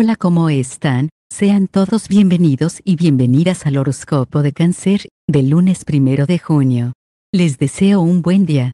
Hola, ¿cómo están? Sean todos bienvenidos y bienvenidas al horóscopo de cáncer, del lunes primero de junio. Les deseo un buen día.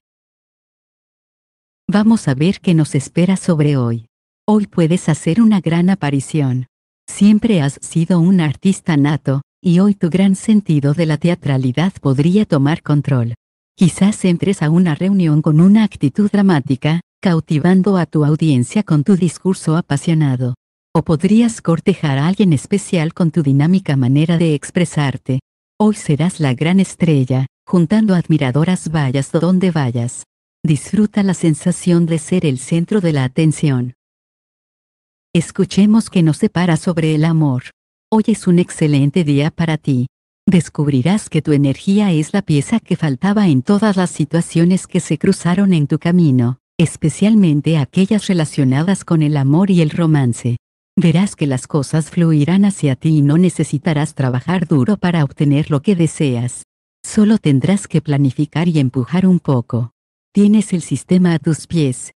Vamos a ver qué nos espera sobre hoy. Hoy puedes hacer una gran aparición. Siempre has sido un artista nato, y hoy tu gran sentido de la teatralidad podría tomar control. Quizás entres a una reunión con una actitud dramática, cautivando a tu audiencia con tu discurso apasionado o podrías cortejar a alguien especial con tu dinámica manera de expresarte. Hoy serás la gran estrella, juntando admiradoras vayas donde vayas. Disfruta la sensación de ser el centro de la atención. Escuchemos que nos separa sobre el amor. Hoy es un excelente día para ti. Descubrirás que tu energía es la pieza que faltaba en todas las situaciones que se cruzaron en tu camino, especialmente aquellas relacionadas con el amor y el romance verás que las cosas fluirán hacia ti y no necesitarás trabajar duro para obtener lo que deseas. Solo tendrás que planificar y empujar un poco. Tienes el sistema a tus pies.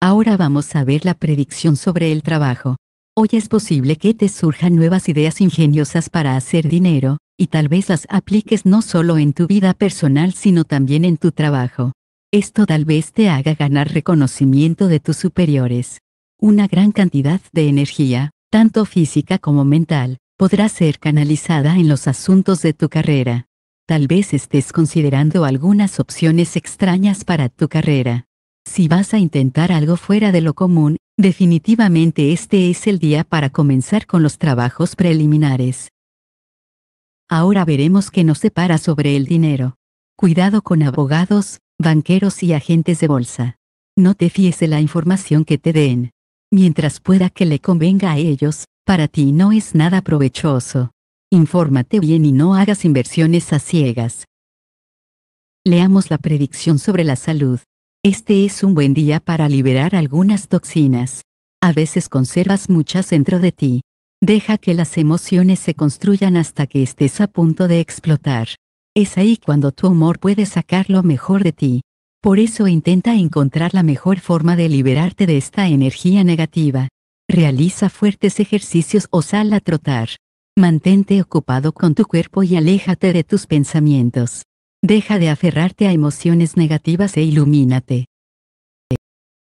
Ahora vamos a ver la predicción sobre el trabajo. Hoy es posible que te surjan nuevas ideas ingeniosas para hacer dinero, y tal vez las apliques no solo en tu vida personal sino también en tu trabajo. Esto tal vez te haga ganar reconocimiento de tus superiores una gran cantidad de energía, tanto física como mental, podrá ser canalizada en los asuntos de tu carrera. Tal vez estés considerando algunas opciones extrañas para tu carrera. Si vas a intentar algo fuera de lo común, definitivamente este es el día para comenzar con los trabajos preliminares. Ahora veremos qué nos separa sobre el dinero. Cuidado con abogados, banqueros y agentes de bolsa. No te fíes de la información que te den mientras pueda que le convenga a ellos, para ti no es nada provechoso. Infórmate bien y no hagas inversiones a ciegas. Leamos la predicción sobre la salud. Este es un buen día para liberar algunas toxinas. A veces conservas muchas dentro de ti. Deja que las emociones se construyan hasta que estés a punto de explotar. Es ahí cuando tu humor puede sacar lo mejor de ti. Por eso intenta encontrar la mejor forma de liberarte de esta energía negativa. Realiza fuertes ejercicios o sal a trotar. Mantente ocupado con tu cuerpo y aléjate de tus pensamientos. Deja de aferrarte a emociones negativas e ilumínate.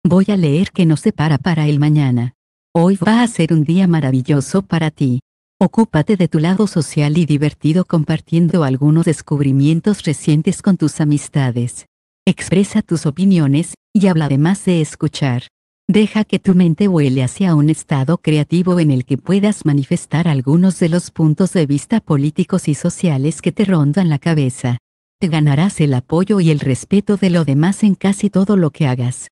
Voy a leer que se para para el mañana. Hoy va a ser un día maravilloso para ti. Ocúpate de tu lado social y divertido compartiendo algunos descubrimientos recientes con tus amistades. Expresa tus opiniones, y habla además de escuchar. Deja que tu mente vuele hacia un estado creativo en el que puedas manifestar algunos de los puntos de vista políticos y sociales que te rondan la cabeza. Te ganarás el apoyo y el respeto de lo demás en casi todo lo que hagas.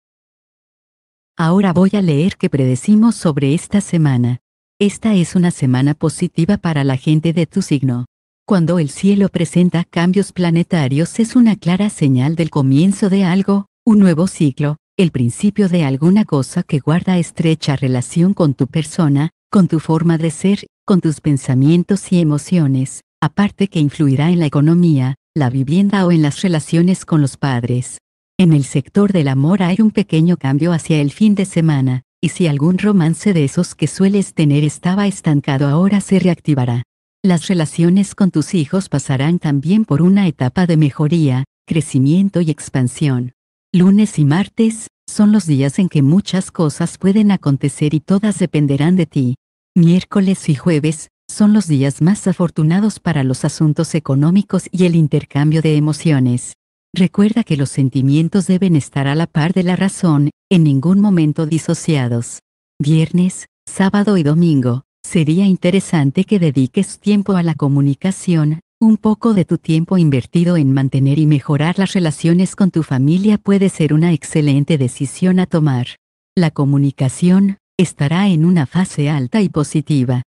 Ahora voy a leer qué predecimos sobre esta semana. Esta es una semana positiva para la gente de tu signo. Cuando el cielo presenta cambios planetarios es una clara señal del comienzo de algo, un nuevo ciclo, el principio de alguna cosa que guarda estrecha relación con tu persona, con tu forma de ser, con tus pensamientos y emociones, aparte que influirá en la economía, la vivienda o en las relaciones con los padres. En el sector del amor hay un pequeño cambio hacia el fin de semana, y si algún romance de esos que sueles tener estaba estancado ahora se reactivará. Las relaciones con tus hijos pasarán también por una etapa de mejoría, crecimiento y expansión. Lunes y martes, son los días en que muchas cosas pueden acontecer y todas dependerán de ti. Miércoles y jueves, son los días más afortunados para los asuntos económicos y el intercambio de emociones. Recuerda que los sentimientos deben estar a la par de la razón, en ningún momento disociados. Viernes, sábado y domingo, Sería interesante que dediques tiempo a la comunicación, un poco de tu tiempo invertido en mantener y mejorar las relaciones con tu familia puede ser una excelente decisión a tomar. La comunicación, estará en una fase alta y positiva.